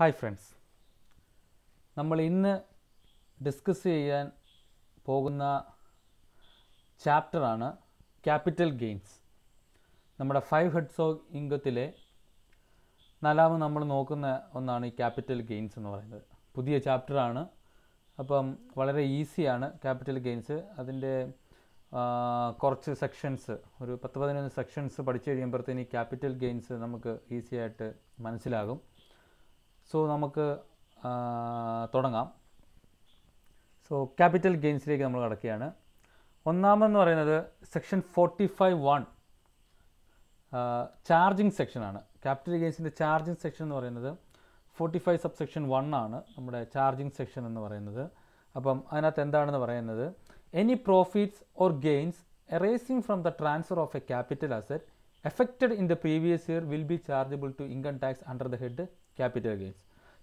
Hi friends നമ്മൾ ഇന്ന് discuss ചെയ്യാൻ പോകുന്ന ചാപ്റ്ററാണ് ക്യാപിറ്റൽ ഗെയിൻസ് നമ്മുടെ ഫൈവ് ഹെഡ്സ് ഓഫ് ഇംഗത്തിലെ നാലാമത് നമ്മൾ നോക്കുന്ന ഒന്നാണ് ഈ ക്യാപിറ്റൽ ഗെയിൻസ് എന്ന് പറയുന്നത് പുതിയ ചാപ്റ്ററാണ് അപ്പം വളരെ ഈസിയാണ് ക്യാപിറ്റൽ ഗെയിൻസ് അതിൻ്റെ കുറച്ച് സെക്ഷൻസ് ഒരു പത്ത് പതിനൊന്ന് സെക്ഷൻസ് പഠിച്ചു കഴിയുമ്പോഴത്തേന് ഈ ക്യാപിറ്റൽ ഗെയിൻസ് നമുക്ക് ഈസിയായിട്ട് മനസ്സിലാകും സോ നമുക്ക് തുടങ്ങാം സോ ക്യാപിറ്റൽ ഗെയിൻസിലേക്ക് നമ്മൾ കടക്കുകയാണ് ഒന്നാമെന്ന് പറയുന്നത് section forty five one charging സെക്ഷനാണ് ക്യാപിറ്റൽ ഗെയിൻസിൻ്റെ ചാർജിങ് സെക്ഷൻ എന്ന് പറയുന്നത് forty five sub section one ആണ് നമ്മുടെ ചാർജിങ് സെക്ഷൻ എന്ന് പറയുന്നത് അപ്പം അതിനകത്ത് എന്താണെന്ന് പറയുന്നത് any profits or gains arising from the transfer of a capital asset effected in the previous year will be chargeable to income tax under the head capital gains.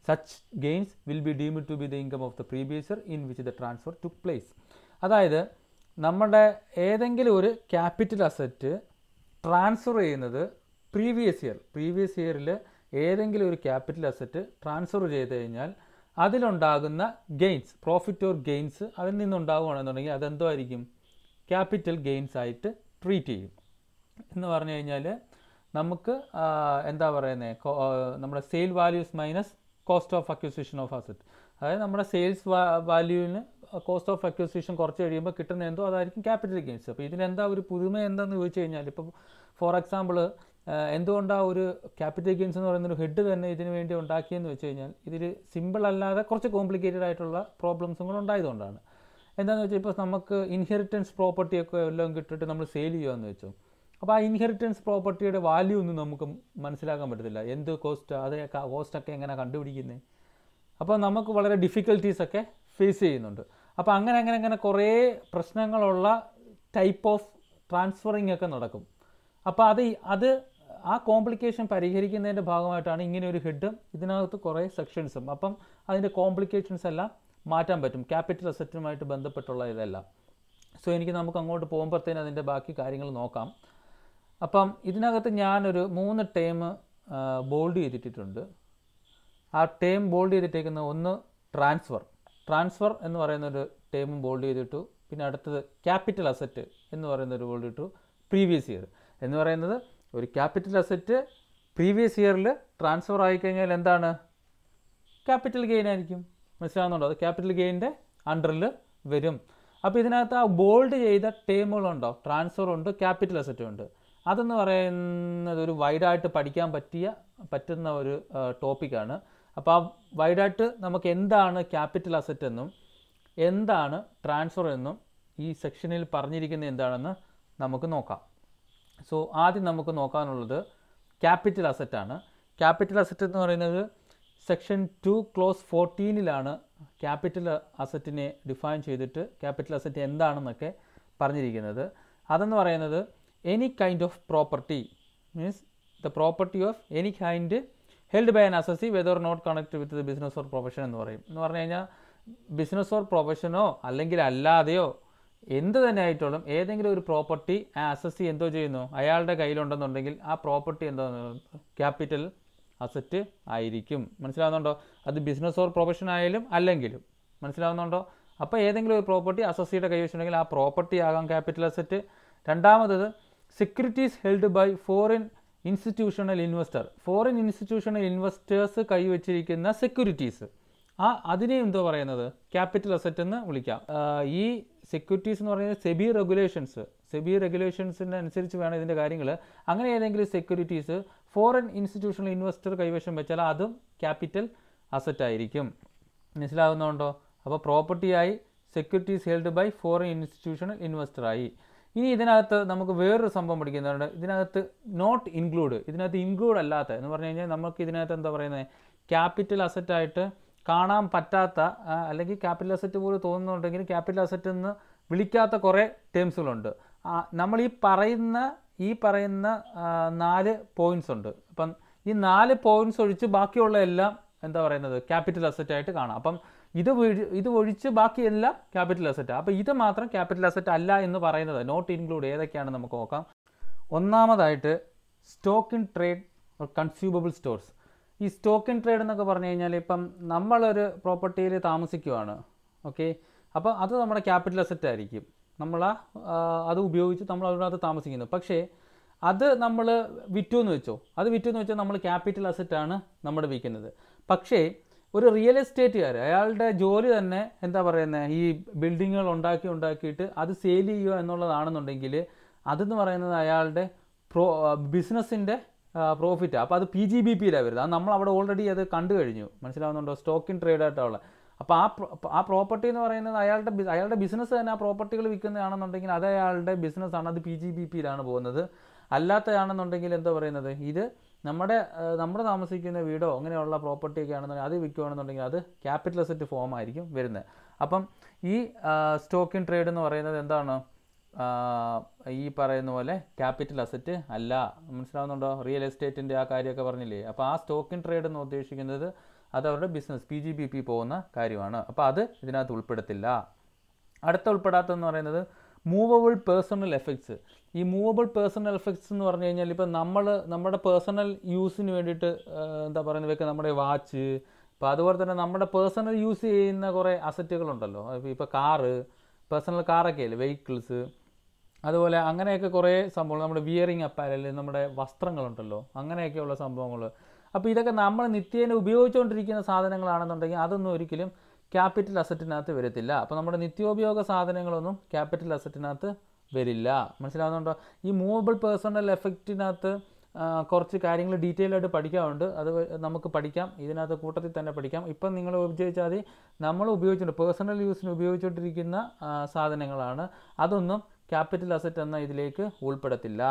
Such gains will be deemed to be the income of the previous year in which the transfer took place. അതായത് നമ്മുടെ ഏതെങ്കിലും ഒരു capital asset transfer ചെയ്യുന്നത് previous year previous ഇയറിൽ ഏതെങ്കിലും ഒരു capital asset transfer ചെയ്ത് കഴിഞ്ഞാൽ അതിലുണ്ടാകുന്ന ഗെയിൻസ് പ്രോഫിറ്റ് ഓർ ഗെയിൻസ് അതിൽ നിന്നുണ്ടാവുകയാണെന്നുണ്ടെങ്കിൽ അതെന്തോ ആയിരിക്കും ക്യാപിറ്റൽ ഗെയിൻസ് ആയിട്ട് ട്രീറ്റ് ചെയ്യും എന്ന് പറഞ്ഞു കഴിഞ്ഞാൽ നമുക്ക് എന്താ പറയുന്നത് നമ്മുടെ sale values minus cost of acquisition of asset അതായത് നമ്മുടെ സെയിൽസ് വാല്യൂവിന് കോസ്റ്റ് ഓഫ് അക്യൂസിഷൻ കുറച്ച് കഴിയുമ്പോൾ കിട്ടുന്ന എന്തോ അതായിരിക്കും ക്യാപിറ്റൽ ഗെയിൻസ് അപ്പോൾ ഇതിനെന്താ ഒരു പുതുമ എന്താണെന്ന് ചോദിച്ചു കഴിഞ്ഞാൽ ഇപ്പോൾ ഫോർ എക്സാമ്പിൾ എന്തുകൊണ്ടാണ് ഒരു ക്യാപിറ്റൽ ഗെയിൻസ് എന്ന് പറയുന്നൊരു ഹെഡ് തന്നെ ഇതിനു വേണ്ടി ഉണ്ടാക്കിയെന്ന് വെച്ച് കഴിഞ്ഞാൽ ഇതിൽ സിമ്പിൾ അല്ലാതെ കുറച്ച് കോംപ്ലിക്കേറ്റഡ് ആയിട്ടുള്ള പ്രോബ്ലംസും കൂടെ ഉണ്ടായതുകൊണ്ടാണ് എന്താണെന്ന് വെച്ചാൽ ഇപ്പോൾ നമുക്ക് ഇൻഹെറിറ്റൻസ് പ്രോപ്പർട്ടിയൊക്കെ എല്ലാം കിട്ടിയിട്ട് നമ്മൾ സെയിൽ ചെയ്യുകയെന്ന് വെച്ചു അപ്പോൾ ആ ഇൻഹെറിറ്റൻസ് പ്രോപ്പർട്ടിയുടെ വാല്യൂ ഒന്നും നമുക്ക് മനസ്സിലാക്കാൻ പറ്റത്തില്ല എന്ത് കോസ്റ്റ് അത് കോസ്റ്റൊക്കെ എങ്ങനെ കണ്ടുപിടിക്കുന്നത് അപ്പോൾ നമുക്ക് വളരെ ഡിഫിക്കൽട്ടീസൊക്കെ ഫേസ് ചെയ്യുന്നുണ്ട് അപ്പോൾ അങ്ങനെ അങ്ങനെ അങ്ങനെ കുറേ പ്രശ്നങ്ങളുള്ള ടൈപ്പ് ഓഫ് ട്രാൻസ്ഫറിങ് ഒക്കെ നടക്കും അപ്പോൾ അത് അത് ആ കോംപ്ലിക്കേഷൻ പരിഹരിക്കുന്നതിൻ്റെ ഭാഗമായിട്ടാണ് ഇങ്ങനെ ഒരു ഹെഡും ഇതിനകത്ത് കുറേ സെക്ഷൻസും അപ്പം അതിൻ്റെ കോംപ്ലിക്കേഷൻസ് എല്ലാം മാറ്റാൻ പറ്റും ക്യാപിറ്റൽ അസറ്റുമായിട്ട് ബന്ധപ്പെട്ടുള്ള ഇതെല്ലാം സോ എനിക്ക് നമുക്ക് അങ്ങോട്ട് പോകുമ്പോഴത്തേന് അതിൻ്റെ ബാക്കി കാര്യങ്ങൾ നോക്കാം അപ്പം ഇതിനകത്ത് ഞാനൊരു മൂന്ന് ടേം ബോൾഡ് ചെയ്തിട്ടിട്ടുണ്ട് ആ ടേം ബോൾഡ് ചെയ്തിട്ടേക്കുന്ന ഒന്ന് ട്രാൻസ്ഫർ ട്രാൻസ്ഫർ എന്ന് പറയുന്നൊരു ടേമും ബോൾഡ് ചെയ്തിട്ടു പിന്നെ അടുത്തത് ക്യാപിറ്റൽ അസറ്റ് എന്ന് പറയുന്നൊരു ബോൾഡ് ഇട്ടു പ്രീവിയസ് ഇയർ എന്ന് പറയുന്നത് ഒരു ക്യാപിറ്റൽ അസറ്റ് പ്രീവിയസ് ഇയറിൽ ട്രാൻസ്ഫർ ആയിക്കഴിഞ്ഞാൽ എന്താണ് ക്യാപിറ്റൽ ഗെയിൻ ആയിരിക്കും മനസ്സിലാകുന്നുണ്ടോ അത് ക്യാപിറ്റൽ ഗെയിനിൻ്റെ അണ്ടറിൽ വരും അപ്പോൾ ഇതിനകത്ത് ആ ബോൾഡ് ചെയ്ത ടേമുകളുണ്ടോ ട്രാൻസ്ഫർ ഉണ്ട് ക്യാപിറ്റൽ അസറ്റും ഉണ്ട് അതെന്ന് പറയുന്നത് ഒരു വൈഡായിട്ട് പഠിക്കാൻ പറ്റിയ പറ്റുന്ന ഒരു ടോപ്പിക്കാണ് അപ്പോൾ ആ വൈഡായിട്ട് നമുക്ക് എന്താണ് ക്യാപിറ്റൽ അസറ്റ് എന്നും എന്താണ് ട്രാൻസ്ഫർ എന്നും ഈ സെക്ഷനിൽ പറഞ്ഞിരിക്കുന്ന എന്താണെന്ന് നമുക്ക് നോക്കാം സോ ആദ്യം നമുക്ക് നോക്കാനുള്ളത് ക്യാപിറ്റൽ അസറ്റാണ് ക്യാപിറ്റൽ അസറ്റ് എന്ന് പറയുന്നത് സെക്ഷൻ ടു ക്ലോസ് ഫോർട്ടീനിലാണ് ക്യാപിറ്റൽ അസറ്റിനെ ഡിഫൈൻ ചെയ്തിട്ട് ക്യാപിറ്റൽ അസറ്റ് എന്താണെന്നൊക്കെ പറഞ്ഞിരിക്കുന്നത് അതെന്ന് പറയുന്നത് any kind of property means the property of any kind held by an assessee whether or not connected with the business or profession എന്ന് പറയും എന്ന് പറഞ്ഞു കഴിഞ്ഞാൽ ബിസിനസ് ഓർ പ്രൊഫഷനോ അല്ലെങ്കിൽ അല്ലാതെയോ എന്ത് തന്നെ ആയിട്ടോളും ഏതെങ്കിലും ഒരു പ്രോപ്പർട്ടി ആ അസസ്സി എന്തോ ചെയ്യുന്നു അയാളുടെ കയ്യിലുണ്ടെന്നുണ്ടെങ്കിൽ ആ പ്രോപ്പർട്ടി എന്തോ ക്യാപിറ്റൽ അസറ്റ് ആയിരിക്കും മനസ്സിലാവുന്നുണ്ടോ അത് ബിസിനസ് ഓർ പ്രൊഫഷൻ ആയാലും അല്ലെങ്കിലും മനസ്സിലാവുന്നുണ്ടോ അപ്പോൾ ഏതെങ്കിലും ഒരു പ്രോപ്പർട്ടി അസസ്സിയുടെ കൈവശമുണ്ടെങ്കിൽ ആ പ്രോപ്പർട്ടി ആകാം ക്യാപിറ്റൽ അസറ്റ് രണ്ടാമത് securities held by foreign institutional investor foreign institutional investors കൈവച്ചിരിക്കുന്ന സെക്യൂരിറ്റീസ് ആ അതിനെ എന്തോ പറയുന്നത് ക്യാപിറ്റൽ അസറ്റ് എന്ന് വിളിക്കാം ഈ സെക്യൂരിറ്റീസ് എന്ന് പറയുന്നത് സെബി റെഗുലേഷൻസ് സെബി റെഗുലേഷൻസിന് അനുസരിച്ച് വേണം ഇതിൻ്റെ കാര്യങ്ങൾ അങ്ങനെ ഏതെങ്കിലും സെക്യൂരിറ്റീസ് ഫോറിൻ ഇൻസ്റ്റിറ്റ്യൂഷണൽ ഇൻവെസ്റ്റർ കൈവശം വെച്ചാൽ അതും ക്യാപിറ്റൽ അസറ്റ് ആയിരിക്കും മനസ്സിലാകുന്നുണ്ടോ അപ്പോൾ പ്രോപ്പർട്ടിയായി securities held by foreign institutional ഇൻവെസ്റ്ററായി ഇനി ഇതിനകത്ത് നമുക്ക് വേറൊരു സംഭവം പഠിക്കുന്നുണ്ട് ഇതിനകത്ത് നോട്ട് ഇൻക്ലൂഡ് ഇതിനകത്ത് ഇൻക്ലൂഡ് അല്ലാത്ത എന്ന് പറഞ്ഞു കഴിഞ്ഞാൽ നമുക്ക് ഇതിനകത്ത് എന്താ പറയുന്നത് ക്യാപിറ്റൽ അസറ്റായിട്ട് കാണാൻ പറ്റാത്ത അല്ലെങ്കിൽ ക്യാപിറ്റൽ അസറ്റ് പോലും തോന്നുന്നുണ്ടെങ്കിൽ ക്യാപിറ്റൽ അസറ്റ് എന്ന് വിളിക്കാത്ത കുറേ ടേംസുകളുണ്ട് നമ്മൾ ഈ പറയുന്ന ഈ പറയുന്ന നാല് പോയിന്റ്സ് ഉണ്ട് അപ്പം ഈ നാല് പോയിന്റ്സ് ഒഴിച്ച് ബാക്കിയുള്ള എല്ലാം എന്താ പറയുന്നത് ക്യാപിറ്റൽ അസറ്റായിട്ട് കാണാം അപ്പം ഇത് ഇത് ഒഴിച്ച് ബാക്കിയെല്ലാം ക്യാപിറ്റൽ അസറ്റ് അപ്പോൾ ഇത് മാത്രം ക്യാപിറ്റൽ അസറ്റ് അല്ല എന്ന് പറയുന്നത് നോട്ട് ഇൻക്ലൂഡ് ഏതൊക്കെയാണ് നമുക്ക് നോക്കാം ഒന്നാമതായിട്ട് stock in trade consumable stores ഈ സ്റ്റോക്ക് ഇൻ ട്രേഡ് എന്നൊക്കെ പറഞ്ഞു കഴിഞ്ഞാൽ ഇപ്പം നമ്മളൊരു പ്രോപ്പർട്ടിയിൽ താമസിക്കുവാണ് ഓക്കെ അപ്പോൾ അത് നമ്മുടെ ക്യാപിറ്റൽ അസറ്റ് ആയിരിക്കും നമ്മൾ അത് ഉപയോഗിച്ച് നമ്മൾ അതിനകത്ത് താമസിക്കുന്നു പക്ഷേ അത് നമ്മൾ വിറ്റു എന്ന് വെച്ചോ അത് വിറ്റു എന്ന് വെച്ചാൽ നമ്മൾ ക്യാപിറ്റൽ അസറ്റാണ് നമ്മുടെ വിൽക്കുന്നത് പക്ഷേ ഒരു റിയൽ എസ്റ്റേറ്റുകാർ അയാളുടെ ജോലി തന്നെ എന്താ പറയുന്നത് ഈ ബിൽഡിങ്ങുകൾ ഉണ്ടാക്കി ഉണ്ടാക്കിയിട്ട് അത് സെയിൽ ചെയ്യുക എന്നുള്ളതാണെന്നുണ്ടെങ്കിൽ അതെന്ന് പറയുന്നത് അയാളുടെ പ്രോ ബിസിനസ്സിൻ്റെ പ്രോഫിറ്റ് അപ്പോൾ അത് പി ജി ബി പിയിലാണ് വരുന്നത് അത് നമ്മൾ അവിടെ ഓൾറെഡി അത് കണ്ടു കഴിഞ്ഞു മനസ്സിലാവുന്നുണ്ടോ സ്റ്റോക്കിൻ ട്രേഡ് ആയിട്ടുള്ള അപ്പോൾ ആ ആ പ്രോപ്പർട്ടി എന്ന് പറയുന്നത് അയാളുടെ അയാളുടെ ബിസിനസ് തന്നെ ആ പ്രോപ്പർട്ടികൾ വിൽക്കുന്നതാണെന്നുണ്ടെങ്കിൽ അത് അയാളുടെ ബിസിനസ്സാണ് അത് പി ജി ബി പിയിലാണ് പോകുന്നത് അല്ലാത്തതാണെന്നുണ്ടെങ്കിൽ എന്താ പറയുന്നത് ഇത് നമ്മുടെ നമ്മൾ താമസിക്കുന്ന വീടോ അങ്ങനെയുള്ള പ്രോപ്പർട്ടി ഒക്കെ ആണെന്നുണ്ടെങ്കിൽ അത് വിൽക്കുകയാണെന്നുണ്ടെങ്കിൽ അത് ക്യാപിറ്റൽ അസറ്റ് ഫോം ആയിരിക്കും വരുന്നത് അപ്പം ഈ സ്റ്റോക്ക് ഇൻ ട്രേഡ് എന്ന് പറയുന്നത് എന്താണ് ഈ പറയുന്ന പോലെ ക്യാപിറ്റൽ അസറ്റ് അല്ല മനസ്സിലാവുന്നുണ്ടോ റിയൽ എസ്റ്റേറ്റിൻ്റെ ആ കാര്യമൊക്കെ പറഞ്ഞില്ലേ അപ്പോൾ ആ സ്റ്റോക്ക് ഇൻ ട്രേഡ് എന്ന് ഉദ്ദേശിക്കുന്നത് അത് അവരുടെ business P G B P പോകുന്ന കാര്യമാണ് അപ്പോൾ അത് ഇതിനകത്ത് ഉൾപ്പെടുത്തില്ല അടുത്ത ഉൾപ്പെടാത്തതെന്ന് പറയുന്നത് മൂവബിൾ പേഴ്സണൽ എഫക്ട്സ് ഈ മൂവബിൾ പേഴ്സണൽ എഫക്ട്സ് എന്ന് പറഞ്ഞു കഴിഞ്ഞാൽ ഇപ്പം നമ്മൾ നമ്മുടെ പേഴ്സണൽ യൂസിന് വേണ്ടിയിട്ട് എന്താ പറയുന്നത് വെക്കുക നമ്മുടെ വാച്ച് ഇപ്പോൾ അതുപോലെ തന്നെ നമ്മുടെ പേഴ്സണൽ യൂസ് ചെയ്യുന്ന കുറേ അസറ്റുകളുണ്ടല്ലോ ഇപ്പോൾ കാറ് പേഴ്സണൽ കാറൊക്കെ അല്ലേ വെഹിക്കിൾസ് അതുപോലെ അങ്ങനെയൊക്കെ കുറേ സംഭവങ്ങൾ നമ്മുടെ വിയറിങ് അപ്പാരൽ നമ്മുടെ വസ്ത്രങ്ങളുണ്ടല്ലോ അങ്ങനെയൊക്കെയുള്ള സംഭവങ്ങൾ അപ്പോൾ ഇതൊക്കെ നമ്മൾ നിത്യേന ഉപയോഗിച്ചുകൊണ്ടിരിക്കുന്ന സാധനങ്ങളാണെന്നുണ്ടെങ്കിൽ അതൊന്നും ഒരിക്കലും ക്യാപിറ്റൽ അസറ്റിനകത്ത് വരത്തില്ല അപ്പോൾ നമ്മുടെ നിത്യോപയോഗ സാധനങ്ങളൊന്നും ക്യാപിറ്റൽ അസറ്റിനകത്ത് വരില്ല മനസ്സിലാവുന്നുണ്ടോ ഈ മൂവബിൾ പേഴ്സണൽ എഫക്റ്റിനകത്ത് കുറച്ച് കാര്യങ്ങൾ ഡീറ്റെയിൽ ആയിട്ട് പഠിക്കാറുണ്ട് അത് നമുക്ക് പഠിക്കാം ഇതിനകത്ത് കൂട്ടത്തിൽ തന്നെ പഠിക്കാം ഇപ്പം നിങ്ങൾ ഉപയോഗിച്ചാൽ മതി നമ്മൾ ഉപയോഗിച്ചിട്ടുണ്ട് പേഴ്സണൽ യൂസിന് ഉപയോഗിച്ചുകൊണ്ടിരിക്കുന്ന സാധനങ്ങളാണ് അതൊന്നും ക്യാപിറ്റൽ അസറ്റ് എന്ന ഇതിലേക്ക് ഉൾപ്പെടുത്തില്ല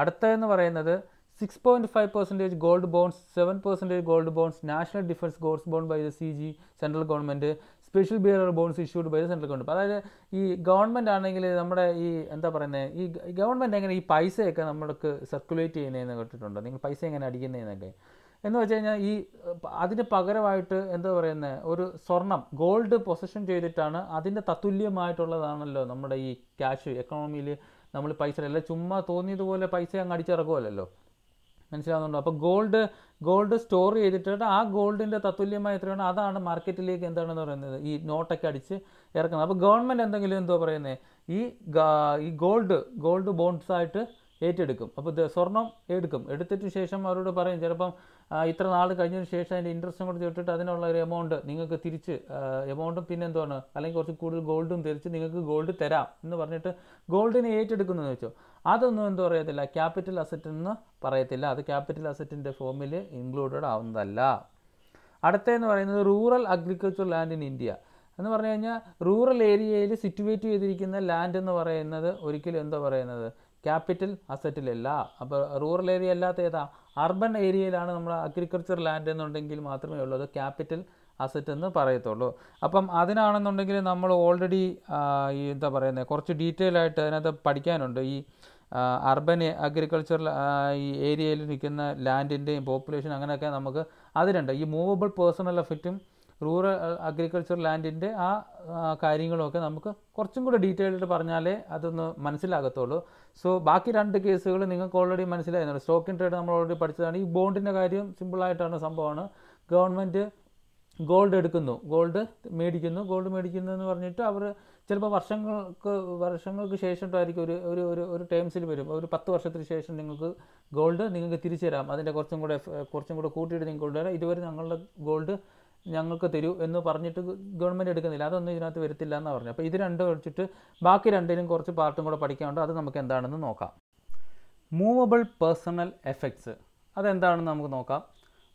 അടുത്തതെന്ന് പറയുന്നത് six point five percentage gold bonds seven percentage gold bonds national defence gold bonds by the C G central government special bearer bonds issued by the central government അതായത് ഈ ഗവൺമെൻറ് ആണെങ്കിൽ നമ്മുടെ ഈ എന്താ പറയുന്നത് ഈ ഗവൺമെൻറ് എങ്ങനെ ഈ പൈസയൊക്കെ നമ്മൾക്ക് സർക്കുലേറ്റ് ചെയ്യുന്നതെന്ന് കേട്ടിട്ടുണ്ട് നിങ്ങൾ പൈസ എങ്ങനെ അടിക്കുന്നതെന്നൊക്കെ എന്ന് വെച്ച് കഴിഞ്ഞാൽ ഈ അതിന് പകരമായിട്ട് എന്താ പറയുന്നത് ഒരു സ്വർണം ഗോൾഡ് പൊസഷൻ ചെയ്തിട്ടാണ് അതിൻ്റെ തത്തുല്യമായിട്ടുള്ളതാണല്ലോ നമ്മുടെ ഈ ക്യാഷ് എക്കണോമിയിൽ നമ്മൾ പൈസ അല്ല ചുമ്മാ തോന്നിയതുപോലെ പൈസ അങ്ങ് അടിച്ചിറക്കുമല്ലോ മനസ്സിലാവുന്നുണ്ടോ അപ്പോൾ ഗോൾഡ് ഗോൾഡ് സ്റ്റോർ ചെയ്തിട്ടുണ്ട് ആ ഗോൾഡിൻ്റെ തത്തുല്യമായ എത്രയാണ് അതാണ് മാർക്കറ്റിലേക്ക് എന്താണെന്ന് പറയുന്നത് ഈ നോട്ടൊക്കെ അടിച്ച് ഇറക്കുന്നത് അപ്പോൾ ഗവൺമെൻറ് എന്തെങ്കിലും എന്തോ പറയുന്നത് ഈ ഈ ഗോൾഡ് ഗോൾഡ് ബോൺസായിട്ട് ഏറ്റെടുക്കും അപ്പോൾ സ്വർണം എടുക്കും എടുത്തിട്ട് ശേഷം അവരോട് പറയും ചിലപ്പം ഇത്ര നാൾ കഴിഞ്ഞതിന് ശേഷം അതിൻ്റെ ഇൻട്രസ്റ്റും കൂടി ചേർത്തിട്ട് അതിനുള്ള ഒരു എമൗണ്ട് നിങ്ങൾക്ക് തിരിച്ച് എമൗണ്ടും പിന്നെ എന്താണ് അല്ലെങ്കിൽ കുറച്ച് കൂടുതൽ ഗോൾഡും തിരിച്ച് നിങ്ങൾക്ക് ഗോൾഡ് തരാം എന്ന് പറഞ്ഞിട്ട് ഗോൾഡിനെ ഏറ്റെടുക്കുന്നതെന്ന് വെച്ചോ അതൊന്നും എന്തോ പറയത്തില്ല ക്യാപിറ്റൽ അസറ്റ് എന്ന് പറയത്തില്ല അത് ക്യാപിറ്റൽ അസറ്റിൻ്റെ ഫോമിൽ ഇൻക്ലൂഡഡ് ആവുന്നതല്ല അടുത്തതെന്ന് പറയുന്നത് rural agriculture land in India എന്ന് പറഞ്ഞു കഴിഞ്ഞാൽ റൂറൽ ഏരിയയിൽ സിറ്റുവേറ്റ് ചെയ്തിരിക്കുന്ന ലാൻഡ് എന്ന് പറയുന്നത് ഒരിക്കലും എന്താ പറയുന്നത് ക്യാപിറ്റൽ അസറ്റിലല്ല അപ്പോൾ റൂറൽ ഏരിയ അല്ലാത്ത ഏതാ അർബൻ ഏരിയയിലാണ് നമ്മൾ അഗ്രികൾച്ചർ ലാൻഡ് എന്നുണ്ടെങ്കിൽ മാത്രമേ ഉള്ളൂ അത് ക്യാപിറ്റൽ അസറ്റ് എന്ന് പറയത്തുള്ളൂ അപ്പം അതിനാണെന്നുണ്ടെങ്കിൽ നമ്മൾ ഓൾറെഡി ഈ എന്താ പറയുന്നത് കുറച്ച് ഡീറ്റെയിൽ ആയിട്ട് അതിനകത്ത് പഠിക്കാനുണ്ട് ഈ അർബൻ അഗ്രികൾച്ചർ ഈ ഏരിയയിൽ നിൽക്കുന്ന ലാൻഡിൻ്റെയും പോപ്പുലേഷൻ അങ്ങനെയൊക്കെ നമുക്ക് അതിലുണ്ട് ഈ മൂവബിൾ പേഴ്സണൽ എഫക്റ്റും റൂറൽ അഗ്രികൾച്ചർ ലാൻഡിൻ്റെ ആ കാര്യങ്ങളൊക്കെ നമുക്ക് കുറച്ചും കൂടെ ഡീറ്റെയിൽഡ് പറഞ്ഞാലേ അതൊന്ന് മനസ്സിലാകത്തുള്ളൂ സോ ബാക്കി രണ്ട് കേസുകൾ നിങ്ങൾക്ക് ഓൾറെഡി മനസ്സിലായിരുന്നു സ്റ്റോക്കിൻ ട്രേഡ് നമ്മൾ ഓൾറെഡി പഠിച്ചതാണ് ഈ ബോണ്ടിൻ്റെ കാര്യം സിമ്പിളായിട്ടാണ് സംഭവമാണ് ഗവൺമെൻറ് ഗോൾഡ് എടുക്കുന്നു ഗോൾഡ് മേടിക്കുന്നു ഗോൾഡ് മേടിക്കുന്നു എന്ന് പറഞ്ഞിട്ട് അവർ ചിലപ്പോൾ വർഷങ്ങൾക്ക് വർഷങ്ങൾക്ക് ശേഷമായിട്ടായിരിക്കും ഒരു ഒരു ഒരു ഒരു ടേംസിൽ വരും ഒരു പത്ത് വർഷത്തിന് ശേഷം നിങ്ങൾക്ക് ഗോൾഡ് നിങ്ങൾക്ക് തിരിച്ചു തരാം അതിൻ്റെ കുറച്ചും കൂടെ കുറച്ചും കൂടെ കൂട്ടിയിട്ട് നിങ്ങൾക്ക് കൊണ്ടുവരാം ഇതുവരെ ഞങ്ങളുടെ ഗോൾഡ് ഞങ്ങൾക്ക് തരൂ എന്ന് പറഞ്ഞിട്ട് ഗവൺമെൻറ് എടുക്കുന്നില്ല അതൊന്നും ഇതിനകത്ത് വരത്തില്ല എന്നാണ് പറഞ്ഞു അപ്പോൾ ഇത് രണ്ട് വെച്ചിട്ട് ബാക്കി രണ്ടിനും കുറച്ച് പാർട്ടും കൂടെ പഠിക്കാനുണ്ട് അത് നമുക്ക് എന്താണെന്ന് നോക്കാം മൂവബിൾ പേഴ്സണൽ എഫക്ട്സ് അതെന്താണെന്ന് നമുക്ക് നോക്കാം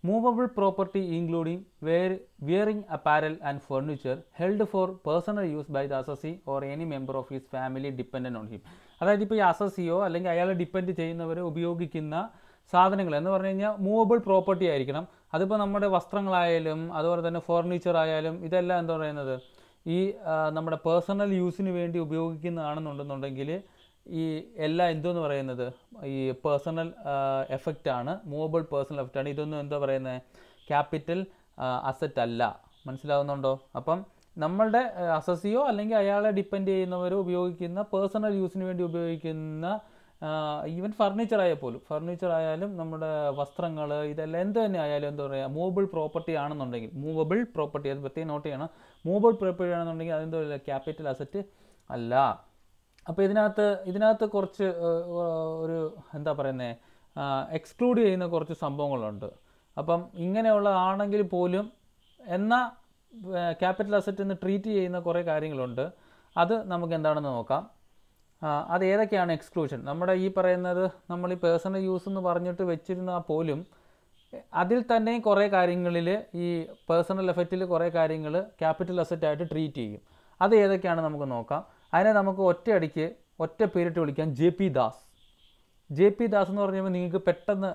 movable property including wear wearing apparel and furniture held for personal use by the assessee or any member of his family dependent on him അതായത് ഇപ്പോൾ ഈ അസസിയോ അല്ലെങ്കിൽ അയാളെ ഡിപ്പെൻഡ് ചെയ്യുന്നവരെ ഉപയോഗിക്കുന്ന സാധനങ്ങൾ എന്ന് പറഞ്ഞു കഴിഞ്ഞാൽ മൂവബിൾ പ്രോപ്പർട്ടി ആയിരിക്കണം അതിപ്പോൾ നമ്മുടെ വസ്ത്രങ്ങളായാലും അതുപോലെ തന്നെ ഫർണിച്ചർ ആയാലും ഇതെല്ലാം എന്താ പറയുന്നത് ഈ നമ്മുടെ പേഴ്സണൽ യൂസിന് വേണ്ടി ഉപയോഗിക്കുന്നതാണെന്നുണ്ടെന്നുണ്ടെങ്കിൽ ഈ എല്ലാ എന്തോന്ന് പറയുന്നത് ഈ പേഴ്സണൽ എഫക്റ്റാണ് മൂവബിൾ പേഴ്സണൽ എഫക്റ്റാണ് ഇതൊന്നും എന്താ പറയുന്നത് ക്യാപിറ്റൽ അസറ്റ് അല്ല മനസ്സിലാവുന്നുണ്ടോ അപ്പം നമ്മളുടെ അസസിയോ അല്ലെങ്കിൽ അയാളെ ഡിപ്പെൻഡ് ചെയ്യുന്നവരോ ഉപയോഗിക്കുന്ന പേഴ്സണൽ യൂസിന് വേണ്ടി ഉപയോഗിക്കുന്ന ഈവൻ ഫർണിച്ചർ ആയാൽ പോലും ഫർണിച്ചർ ആയാലും നമ്മുടെ വസ്ത്രങ്ങൾ ഇതെല്ലാം എന്ത് തന്നെ ആയാലും എന്താ പറയുക മൂവബിൾ പ്രോപ്പർട്ടി ആണെന്നുണ്ടെങ്കിൽ മൂവബിൾ പ്രോപ്പർട്ടി അത് പ്രത്യേകം നോട്ട് ചെയ്യണം മൂവബിൾ പ്രോപ്പർട്ടി ആണെന്നുണ്ടെങ്കിൽ അതെന്താ പറയുക ക്യാപിറ്റൽ അസറ്റ് അല്ല അപ്പോൾ ഇതിനകത്ത് ഇതിനകത്ത് കുറച്ച് ഒരു എന്താ പറയുന്നത് എക്സ്ക്ലൂഡ് ചെയ്യുന്ന കുറച്ച് സംഭവങ്ങളുണ്ട് അപ്പം ഇങ്ങനെയുള്ളതാണെങ്കിൽ പോലും എന്നാൽ ക്യാപിറ്റൽ അസറ്റ് എന്ന് ട്രീറ്റ് ചെയ്യുന്ന കുറേ കാര്യങ്ങളുണ്ട് അത് നമുക്ക് എന്താണെന്ന് നോക്കാം അത് ഏതൊക്കെയാണ് എക്സ്ക്ലൂഷൻ നമ്മുടെ ഈ പറയുന്നത് നമ്മൾ ഈ പേഴ്സണൽ യൂസ് എന്ന് പറഞ്ഞിട്ട് വെച്ചിരുന്നാൽ പോലും അതിൽ തന്നെ കുറേ കാര്യങ്ങളിൽ ഈ പേഴ്സണൽ എഫക്റ്റിൽ കുറേ കാര്യങ്ങൾ ക്യാപിറ്റൽ ആയിട്ട് ട്രീറ്റ് ചെയ്യും അത് ഏതൊക്കെയാണ് നമുക്ക് നോക്കാം അതിനെ നമുക്ക് ഒറ്റയടിക്ക് ഒറ്റ പേരിട്ട് വിളിക്കാം J P Das J P Das എന്ന് പറഞ്ഞപ്പോൾ നിങ്ങൾക്ക് പെട്ടെന്ന്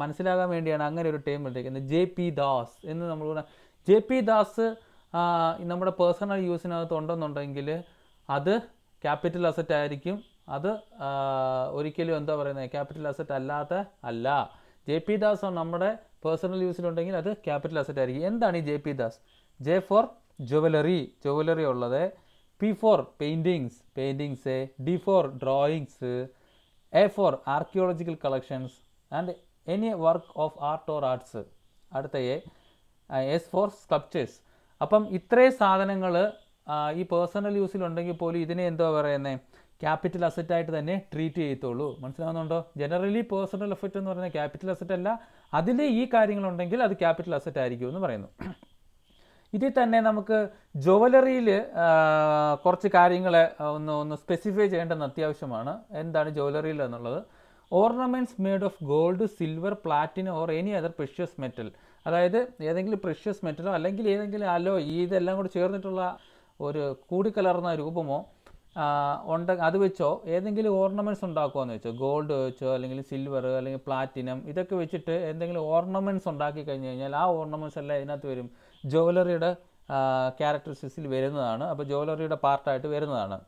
മനസ്സിലാകാൻ വേണ്ടിയാണ് അങ്ങനെ ഒരു ടേം എടുത്തേക്കുന്നത് ജെ പി ദാസ് എന്ന് നമ്മൾ ജെ പി ദാസ് നമ്മുടെ പേഴ്സണൽ യൂസിനകത്ത് ഉണ്ടെന്നുണ്ടെങ്കിൽ അത് ക്യാപിറ്റൽ അസറ്റ് ആയിരിക്കും അത് ഒരിക്കലും എന്താ പറയുന്നത് ക്യാപിറ്റൽ അസറ്റ് അല്ലാത്ത അല്ല ജെ പി ദാസ് നമ്മുടെ പേഴ്സണൽ യൂസിലുണ്ടെങ്കിൽ അത് ക്യാപിറ്റൽ അസറ്റ് ആയിരിക്കും എന്താണ് ഈ J P Das J for jewellery jewellery ഉള്ളത് P for paintings paintings D for drawings A for archaeological collections and any work of art or arts അടുത്ത A S for sculptures അപ്പം ഇത്രയും സാധനങ്ങൾ ഈ പേഴ്സണൽ യൂസിലുണ്ടെങ്കിൽ പോലും ഇതിനെ എന്തോ പറയുന്നത് ക്യാപിറ്റൽ അസറ്റ് ആയിട്ട് തന്നെ ട്രീറ്റ് ചെയ്യത്തുള്ളൂ മനസ്സിലാവുന്നുണ്ടോ ജനറലി പേഴ്സണൽ എഫക്റ്റ് എന്ന് പറയുന്നത് ക്യാപിറ്റൽ അസറ്റ് അല്ല അതിൽ ഈ കാര്യങ്ങളുണ്ടെങ്കിൽ അത് ക്യാപിറ്റൽ അസറ്റ് ആയിരിക്കും എന്ന് പറയുന്നു ഇതിൽ തന്നെ നമുക്ക് ജുവലറിയിൽ കുറച്ച് കാര്യങ്ങൾ ഒന്ന് ഒന്ന് സ്പെസിഫൈ ചെയ്യേണ്ടത് അത്യാവശ്യമാണ് എന്താണ് ജുവലറിയിൽ എന്നുള്ളത് ornaments made of gold silver platinum or any other precious metal അതായത് ഏതെങ്കിലും പ്രഷ്യസ് മെറ്റലോ അല്ലെങ്കിൽ ഏതെങ്കിലും അലോ ഇതെല്ലാം കൂടി ചേർന്നിട്ടുള്ള ഒരു കൂടിക്കലർന്ന രൂപമോ ഉണ്ട് അത് വെച്ചോ ഏതെങ്കിലും ഓർണമെൻറ്റ്സ് ഉണ്ടാക്കുമെന്ന് വെച്ചോ ഗോൾഡ് വെച്ചോ അല്ലെങ്കിൽ സിൽവർ അല്ലെങ്കിൽ പ്ലാറ്റിനം ഇതൊക്കെ വെച്ചിട്ട് എന്തെങ്കിലും ഓർണമെൻറ്റ്സ് ഉണ്ടാക്കി കഴിഞ്ഞ് കഴിഞ്ഞാൽ ആ ഓർണമെൻറ്റ്സ് എല്ലാം ഇതിനകത്ത് വരും ജ്വല്ലറിയുടെ ക്യാരക്ടറിസ്റ്റിക്സിൽ വരുന്നതാണ് അപ്പോൾ ജ്വല്ലറിയുടെ പാർട്ടായിട്ട് വരുന്നതാണ്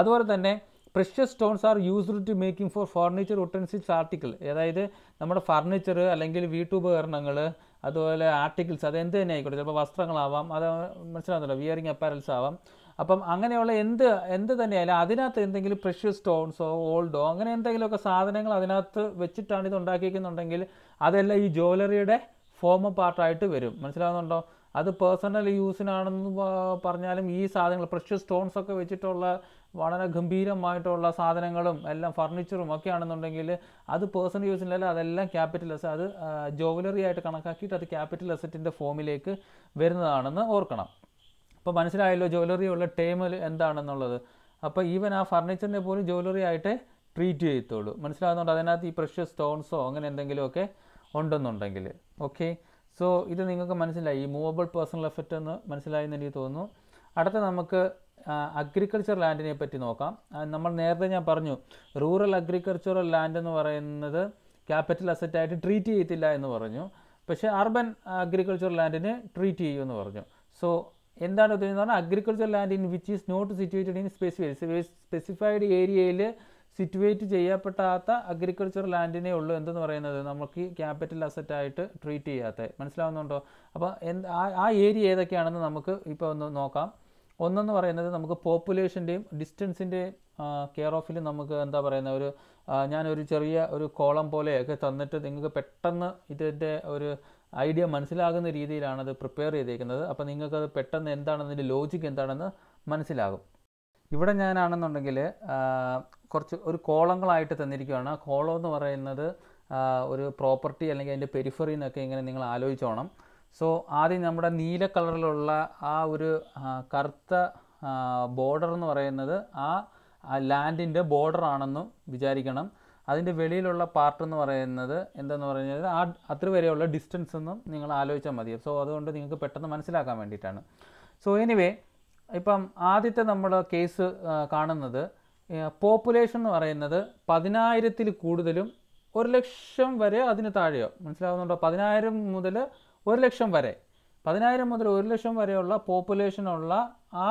അതുപോലെ തന്നെ precious stones are used to making for furniture utensils article അതായത് നമ്മുടെ ഫർണിച്ചർ അല്ലെങ്കിൽ വീട്ടുപകരണങ്ങൾ അതുപോലെ ആർട്ടിക്കിൾസ് അത് എന്ത് തന്നെ ആയിക്കോട്ടെ ചിലപ്പോൾ വസ്ത്രങ്ങളാവാം അത് മനസ്സിലാകുന്നില്ല വിയറിങ് അപ്പാരൽസ് ആവാം അപ്പം അങ്ങനെയുള്ള എന്ത് എന്ത് തന്നെയായാലും അതിനകത്ത് എന്തെങ്കിലും പ്രഷ്യസ് സ്റ്റോൺസോ ഓൾഡോ അങ്ങനെ എന്തെങ്കിലുമൊക്കെ സാധനങ്ങൾ അതിനകത്ത് വെച്ചിട്ടാണ് ഇത് ഉണ്ടാക്കിയിരിക്കുന്നുണ്ടെങ്കിൽ അതെല്ലാം ഈ ജ്വല്ലറിയുടെ ഫോമ പാർട്ടായിട്ട് വരും മനസ്സിലാവുന്നുണ്ടോ അത് പേഴ്സണൽ യൂസിനാണെന്ന് പറഞ്ഞാലും ഈ സാധനങ്ങൾ പ്രഷ്യസ് സ്റ്റോൺസ് ഒക്കെ വെച്ചിട്ടുള്ള വളരെ ഗംഭീരമായിട്ടുള്ള സാധനങ്ങളും എല്ലാം ഫർണിച്ചറും ഒക്കെ ആണെന്നുണ്ടെങ്കിൽ അത് പേഴ്സണൽ യൂസിനല്ല അതെല്ലാം ക്യാപിറ്റൽ അസറ്റ് അത് ജോവലറി ആയിട്ട് കണക്കാക്കിയിട്ട് അത് ക്യാപിറ്റൽ അസറ്റിൻ്റെ ഫോമിലേക്ക് വരുന്നതാണെന്ന് ഓർക്കണം അപ്പോൾ മനസ്സിലായല്ലോ ഉള്ള ടേമൽ എന്താണെന്നുള്ളത് അപ്പോൾ ഈവൻ ആ ഫർണിച്ചറിനെ പോലും ജോവലറി ആയിട്ട് ട്രീറ്റ് ചെയ്യത്തുള്ളൂ മനസ്സിലാകുന്നുണ്ട് അതിനകത്ത് ഈ പ്രഷ്യസ് സ്റ്റോൺസോ അങ്ങനെ എന്തെങ്കിലുമൊക്കെ ഉണ്ടെന്നുണ്ടെങ്കിൽ ഓക്കെ സോ ഇത് നിങ്ങൾക്ക് മനസ്സിലായി ഈ മൂവബിൾ പേഴ്സണൽ എഫക്റ്റ് എന്ന് മനസ്സിലായെന്ന് എനിക്ക് തോന്നുന്നു അടുത്ത നമുക്ക് അഗ്രികൾച്ചർ ലാൻഡിനെ പറ്റി നോക്കാം നമ്മൾ നേരത്തെ ഞാൻ പറഞ്ഞു റൂറൽ അഗ്രികൾച്ചറൽ ലാൻഡ് എന്ന് പറയുന്നത് ക്യാപിറ്റൽ അസറ്റായിട്ട് ട്രീറ്റ് ചെയ്യത്തില്ല എന്ന് പറഞ്ഞു പക്ഷേ അർബൻ അഗ്രികൾച്ചർ ലാൻഡിനെ ട്രീറ്റ് ചെയ്യുമെന്ന് പറഞ്ഞു സോ എന്താണ് ഉദ്ദേശിക്കുന്നത് പറഞ്ഞാൽ agriculture land in which is not situated in specify specified ഏരിയയിൽ സിറ്റുവേറ്റ് ചെയ്യപ്പെടാത്ത അഗ്രികൾച്ചർ ലാൻഡിനെ ഉള്ളൂ എന്തെന്ന് പറയുന്നത് നമുക്ക് ഈ ക്യാപിറ്റൽ അസറ്റായിട്ട് ട്രീറ്റ് ചെയ്യാത്ത മനസ്സിലാവുന്നുണ്ടോ അപ്പോൾ എന്ത് ആ ഏരിയ ഏതൊക്കെയാണെന്ന് നമുക്ക് ഇപ്പോൾ ഒന്ന് നോക്കാം ഒന്നെന്ന് പറയുന്നത് നമുക്ക് പോപ്പുലേഷൻ്റെയും ഡിസ്റ്റൻസിൻ്റെയും കെയർ ഓഫിൽ നമുക്ക് എന്താ പറയുന്ന ഒരു ഞാനൊരു ചെറിയ ഒരു കോളം പോലെയൊക്കെ തന്നിട്ട് നിങ്ങൾക്ക് പെട്ടെന്ന് ഇതിൻ്റെ ഒരു ഐഡിയ മനസ്സിലാകുന്ന രീതിയിലാണ് അത് പ്രിപ്പയർ ചെയ്തേക്കുന്നത് അപ്പോൾ നിങ്ങൾക്കത് പെട്ടെന്ന് എന്താണ് അതിൻ്റെ ലോജിക്ക് എന്താണെന്ന് മനസ്സിലാകും ഇവിടെ ഞാനാണെന്നുണ്ടെങ്കിൽ കുറച്ച് ഒരു കോളങ്ങളായിട്ട് തന്നിരിക്കുകയാണ് ആ കോളം എന്ന് പറയുന്നത് ഒരു പ്രോപ്പർട്ടി അല്ലെങ്കിൽ അതിൻ്റെ പെരിഫറിന്നൊക്കെ ഇങ്ങനെ നിങ്ങൾ ആലോചിച്ചോണം സോ ആദ്യം നമ്മുടെ നീല കളറിലുള്ള ആ ഒരു കറുത്ത ബോർഡർ എന്ന് പറയുന്നത് ആ ലാൻഡിൻ്റെ ബോർഡർ ആണെന്നും വിചാരിക്കണം അതിൻ്റെ വെളിയിലുള്ള പാർട്ട് എന്ന് പറയുന്നത് എന്തെന്ന് പറഞ്ഞാൽ ആ അത്ര വരെയുള്ള ഡിസ്റ്റൻസ് ഒന്നും നിങ്ങൾ ആലോചിച്ചാൽ മതി സോ അതുകൊണ്ട് നിങ്ങൾക്ക് പെട്ടെന്ന് മനസ്സിലാക്കാൻ വേണ്ടിയിട്ടാണ് സോ എനിവേ ഇപ്പം ആദ്യത്തെ നമ്മൾ കേസ് കാണുന്നത് പോപ്പുലേഷൻ എന്ന് പറയുന്നത് പതിനായിരത്തിൽ കൂടുതലും ഒരു ലക്ഷം വരെ അതിന് താഴെയോ മനസ്സിലാവുന്നുണ്ടോ പതിനായിരം മുതൽ ഒരു ലക്ഷം വരെ പതിനായിരം മുതൽ ഒരു ലക്ഷം വരെയുള്ള പോപ്പുലേഷനുള്ള ആ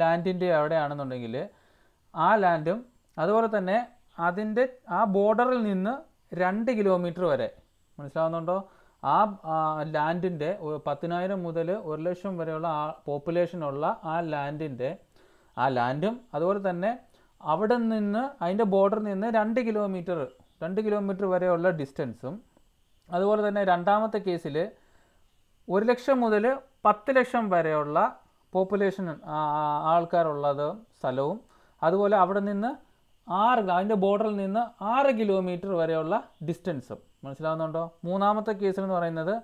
ലാൻഡിൻ്റെ എവിടെയാണെന്നുണ്ടെങ്കിൽ ആ ലാൻഡും അതുപോലെ തന്നെ അതിൻ്റെ ആ ബോർഡറിൽ നിന്ന് രണ്ട് കിലോമീറ്റർ വരെ മനസ്സിലാവുന്നുണ്ടോ ആ ലാൻഡിൻ്റെ പതിനായിരം മുതൽ ഒരു ലക്ഷം വരെയുള്ള ആ പോപ്പുലേഷനുള്ള ആ ലാൻഡിൻ്റെ ആ ലാൻഡും അതുപോലെ തന്നെ അവിടെ നിന്ന് അതിൻ്റെ ബോർഡറിൽ നിന്ന് രണ്ട് കിലോമീറ്റർ രണ്ട് കിലോമീറ്റർ വരെയുള്ള ഡിസ്റ്റൻസും അതുപോലെ തന്നെ രണ്ടാമത്തെ കേസിൽ ഒരു ലക്ഷം മുതൽ പത്ത് ലക്ഷം വരെയുള്ള പോപ്പുലേഷൻ ആൾക്കാരുള്ളത് സ്ഥലവും അതുപോലെ അവിടെ നിന്ന് ആറ് അതിൻ്റെ ബോർഡറിൽ നിന്ന് ആറ് കിലോമീറ്റർ വരെയുള്ള ഡിസ്റ്റൻസും മനസ്സിലാവുന്നുണ്ടോ മൂന്നാമത്തെ കേസ് എന്ന് പറയുന്നത്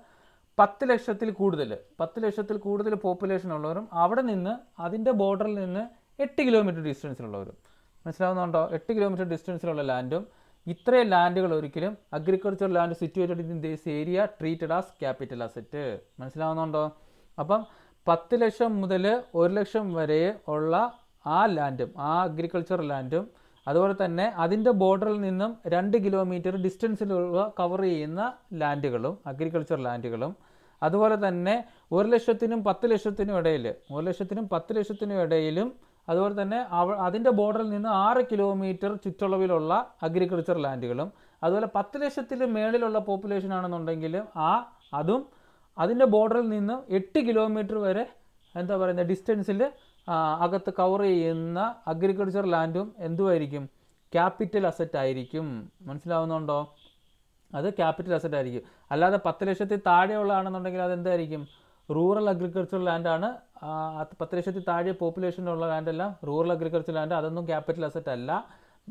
പത്ത് ലക്ഷത്തിൽ കൂടുതൽ പത്ത് ലക്ഷത്തിൽ കൂടുതൽ പോപ്പുലേഷൻ ഉള്ളവരും അവിടെ നിന്ന് അതിൻ്റെ ബോർഡറിൽ നിന്ന് എട്ട് കിലോമീറ്റർ ഡിസ്റ്റൻസിലുള്ളവരും മനസ്സിലാവുന്നുണ്ടോ എട്ട് കിലോമീറ്റർ ഡിസ്റ്റൻസിലുള്ള ലാൻഡും ഇത്രയും ലാൻഡുകൾ ഒരിക്കലും agriculture land situated in this area treated as capital asset മനസ്സിലാവുന്നുണ്ടോ അപ്പം പത്ത് ലക്ഷം മുതൽ ഒരു ലക്ഷം വരെ ഉള്ള ആ ലാൻഡും ആ അഗ്രികൾച്ചർ ലാൻഡും അതുപോലെ തന്നെ അതിൻ്റെ ബോർഡറിൽ നിന്നും രണ്ട് കിലോമീറ്റർ ഡിസ്റ്റൻസിലുള്ള കവർ ചെയ്യുന്ന ലാൻഡുകളും അഗ്രികൾച്ചർ ലാൻഡുകളും അതുപോലെ തന്നെ ഒരു ലക്ഷത്തിനും പത്ത് ലക്ഷത്തിനും ഇടയിൽ ഒരു ലക്ഷത്തിനും പത്ത് ലക്ഷത്തിനും ഇടയിലും അതുപോലെ തന്നെ അവ അതിൻ്റെ ബോർഡറിൽ നിന്ന് ആറ് കിലോമീറ്റർ ചുറ്റളവിലുള്ള അഗ്രികൾച്ചർ ലാൻഡുകളും അതുപോലെ പത്ത് ലക്ഷത്തിൽ മേളിലുള്ള പോപ്പുലേഷൻ ആണെന്നുണ്ടെങ്കിൽ ആ അതും അതിൻ്റെ ബോർഡറിൽ നിന്ന് എട്ട് കിലോമീറ്റർ വരെ എന്താ പറയുന്നത് ഡിസ്റ്റൻസിൽ അകത്ത് കവർ ചെയ്യുന്ന അഗ്രികൾച്ചർ ലാൻഡും എന്തുമായിരിക്കും ക്യാപിറ്റൽ അസറ്റ് ആയിരിക്കും മനസ്സിലാവുന്നുണ്ടോ അത് ക്യാപിറ്റൽ അസറ്റ് ആയിരിക്കും അല്ലാതെ പത്ത് ലക്ഷത്തിൽ താഴെയുള്ളതാണെന്നുണ്ടെങ്കിൽ അത് എന്തായിരിക്കും റൂറൽ അഗ്രികൾച്ചർ ലാൻഡാണ് പത്ത് ലക്ഷത്തി താഴെ പോപ്പുലേഷനുള്ള ലാൻഡെല്ലാം റൂറൽ അഗ്രികൾച്ചർ ലാൻഡ് അതൊന്നും ക്യാപിറ്റൽ അസറ്റ് അല്ല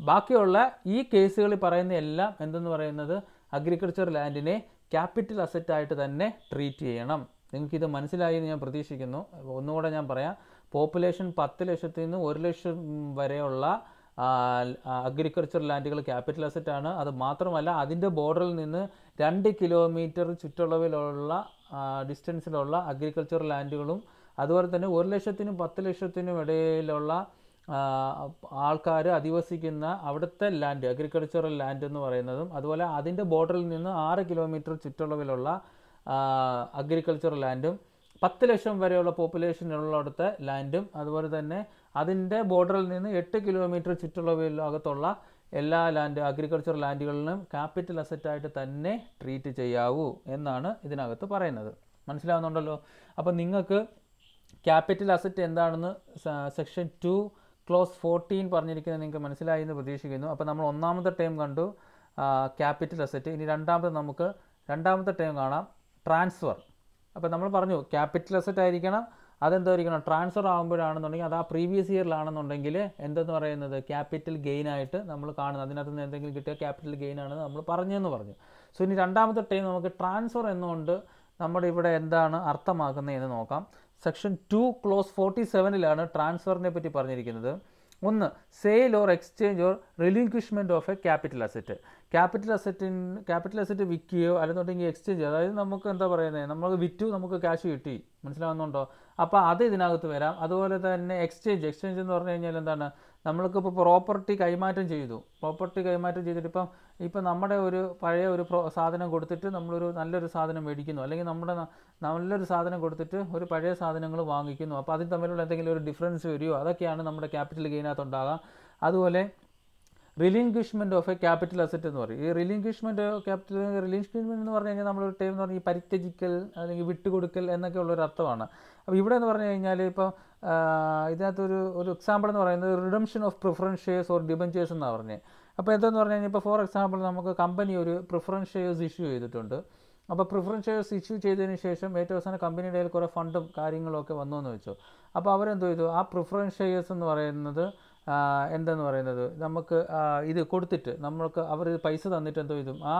ബാക്കിയുള്ള ഈ കേസുകളിൽ പറയുന്ന എല്ലാം എന്തെന്ന് പറയുന്നത് അഗ്രികൾച്ചർ ലാൻഡിനെ ക്യാപിറ്റൽ അസറ്റായിട്ട് തന്നെ ട്രീറ്റ് ചെയ്യണം നിങ്ങൾക്കിത് മനസ്സിലായി എന്ന് ഞാൻ പ്രതീക്ഷിക്കുന്നു ഒന്നുകൂടെ ഞാൻ പറയാം പോപ്പുലേഷൻ പത്ത് ലക്ഷത്തിൽ നിന്ന് ഒരു ലക്ഷം വരെയുള്ള അഗ്രികൾച്ചർ ലാൻഡുകൾ ക്യാപിറ്റൽ അസറ്റ് ആണ് അത് മാത്രമല്ല അതിൻ്റെ ബോർഡറിൽ നിന്ന് രണ്ട് കിലോമീറ്റർ ചുറ്റളവിലുള്ള ഡിസ്റ്റൻസിലുള്ള അഗ്രികൾച്ചർ ലാൻഡുകളും അതുപോലെ തന്നെ ഒരു ലക്ഷത്തിനും പത്ത് ലക്ഷത്തിനും ഇടയിലുള്ള ആൾക്കാർ അധിവസിക്കുന്ന അവിടുത്തെ ലാൻഡ് അഗ്രികൾച്ചറൽ ലാൻഡ് എന്ന് പറയുന്നതും അതുപോലെ അതിൻ്റെ ബോർഡറിൽ നിന്ന് ആറ് കിലോമീറ്റർ ചുറ്റളവിലുള്ള അഗ്രികൾച്ചറൽ ലാൻഡും പത്ത് ലക്ഷം വരെയുള്ള അടുത്ത ലാൻഡും അതുപോലെ തന്നെ അതിൻ്റെ ബോർഡറിൽ നിന്ന് എട്ട് കിലോമീറ്റർ ചുറ്റളവിലകത്തുള്ള എല്ലാ ലാൻഡ് അഗ്രികൾച്ചറൽ ലാൻഡുകളിലും ക്യാപിറ്റൽ അസറ്റായിട്ട് തന്നെ ട്രീറ്റ് ചെയ്യാവൂ എന്നാണ് ഇതിനകത്ത് പറയുന്നത് മനസ്സിലാവുന്നുണ്ടല്ലോ അപ്പോൾ നിങ്ങൾക്ക് ക്യാപിറ്റൽ അസറ്റ് എന്താണെന്ന് സെക്ഷൻ ടു ക്ലോസ് ഫോർട്ടീൻ പറഞ്ഞിരിക്കുന്നത് നിങ്ങൾക്ക് മനസ്സിലായി എന്ന് പ്രതീക്ഷിക്കുന്നു അപ്പോൾ നമ്മൾ ഒന്നാമത്തെ ടേം കണ്ടു ക്യാപിറ്റൽ അസറ്റ് ഇനി രണ്ടാമത്തെ നമുക്ക് രണ്ടാമത്തെ ടേം കാണാം ട്രാൻസ്ഫർ അപ്പോൾ നമ്മൾ പറഞ്ഞു ക്യാപിറ്റൽ അസറ്റ് ആയിരിക്കണം അതെന്തായിരിക്കണം ട്രാൻസ്ഫർ ആകുമ്പോഴാണെന്നുണ്ടെങ്കിൽ അത് ആ പ്രീവിയസ് ഇയറിലാണെന്നുണ്ടെങ്കിൽ എന്തെന്ന് പറയുന്നത് ക്യാപിറ്റൽ ഗെയിൻ ആയിട്ട് നമ്മൾ കാണുന്നത് അതിനകത്ത് നിന്ന് എന്തെങ്കിലും കിട്ടിയ ക്യാപിറ്റൽ ഗെയിൻ ആണെന്ന് നമ്മൾ പറഞ്ഞെന്ന് പറഞ്ഞു സോ ഇനി രണ്ടാമത്തെ ടൈം നമുക്ക് ട്രാൻസ്ഫർ എന്നുകൊണ്ട് നമ്മുടെ ഇവിടെ എന്താണ് അർത്ഥമാക്കുന്നത് എന്ന് നോക്കാം സെക്ഷൻ ടു ക്ലോസ് ഫോർട്ടി സെവനിലാണ് ട്രാൻസ്ഫറിനെ പറ്റി പറഞ്ഞിരിക്കുന്നത് ഒന്ന് sale or exchange or relinquishment of a capital asset capital അസെറ്റിൻ ക്യാപിറ്റൽ അസറ്റ് വിൽക്കുകയോ അല്ലെന്നുണ്ടെങ്കിൽ എക്സ്ചേഞ്ച് അതായത് നമുക്ക് എന്താ പറയുന്നത് നമ്മൾ വിറ്റു നമുക്ക് ക്യാഷ് കിട്ടി മനസ്സിലാവുന്നുണ്ടോ അപ്പോൾ അത് ഇതിനകത്ത് വരാം അതുപോലെ തന്നെ എക്സ്ചേഞ്ച് എക്സ്ചേഞ്ച് എന്ന് പറഞ്ഞു കഴിഞ്ഞാൽ എന്താണ് ഇപ്പോൾ പ്രോപ്പർട്ടി കൈമാറ്റം ചെയ്തു പ്രോപ്പർട്ടി കൈമാറ്റം ചെയ്തിട്ട് ഇപ്പം ഇപ്പോൾ നമ്മുടെ ഒരു പഴയ ഒരു സാധനം കൊടുത്തിട്ട് നമ്മളൊരു നല്ലൊരു സാധനം മേടിക്കുന്നു അല്ലെങ്കിൽ നമ്മുടെ നല്ലൊരു സാധനം കൊടുത്തിട്ട് ഒരു പഴയ സാധനങ്ങൾ വാങ്ങിക്കുന്നു അപ്പോൾ അതിന് തമ്മിലുള്ള എന്തെങ്കിലും ഒരു ഡിഫറൻസ് വരുമോ അതൊക്കെയാണ് നമ്മുടെ ക്യാപിറ്റൽ ഗെയിനകത്ത് ഉണ്ടാകാം അതുപോലെ relinquishment of a capital asset എന്ന് പറയും ഈ റിലിൻക്വിഷ്മെൻറ്റ് ക്യാപിറ്റൽ റിലിങ്ക്വിഷ്മെൻ്റ് എന്ന് പറഞ്ഞു കഴിഞ്ഞാൽ നമ്മളൊരു ടൈം എന്ന് പറഞ്ഞാൽ ഈ പരിത്യജിക്കൽ അല്ലെങ്കിൽ വിട്ടുകൊടുക്കൽ എന്നൊക്കെ ഉള്ളൊരു അർത്ഥമാണ് അപ്പോൾ ഇവിടെ എന്ന് പറഞ്ഞു കഴിഞ്ഞാൽ ഇപ്പോൾ ഇതിനകത്തൊരു ഒരു എക്സാമ്പിൾ എന്ന് പറയുന്നത് redemption of preference shares or debentures എന്നാണ് പറഞ്ഞത് അപ്പോൾ എന്തെന്ന് പറഞ്ഞു കഴിഞ്ഞാൽ ഇപ്പോൾ ഫോർ എക്സാമ്പിൾ നമുക്ക് കമ്പനി ഒരു പ്രിഫറൻസ് ഷെയർസ് ഇഷ്യൂ ചെയ്തിട്ടുണ്ട് അപ്പോൾ പ്രിഫറൻസ് ഷെയർസ് ഇഷ്യൂ ചെയ്തതിന് ശേഷം ഏറ്റവും അവസാനം കമ്പനിയുടെ കയ്യിൽ കുറേ ഫണ്ടും കാര്യങ്ങളൊക്കെ വന്നു എന്ന് വെച്ചു അപ്പോൾ അവരെന്തു ചെയ്തു ആ പ്രിഫറൻസ് ഷെയർസ് എന്ന് പറയുന്നത് എന്തെന്ന് പറയുന്നത് നമുക്ക് ഇത് കൊടുത്തിട്ട് നമ്മൾക്ക് അവർ പൈസ തന്നിട്ട് എന്തോ ഇതും ആ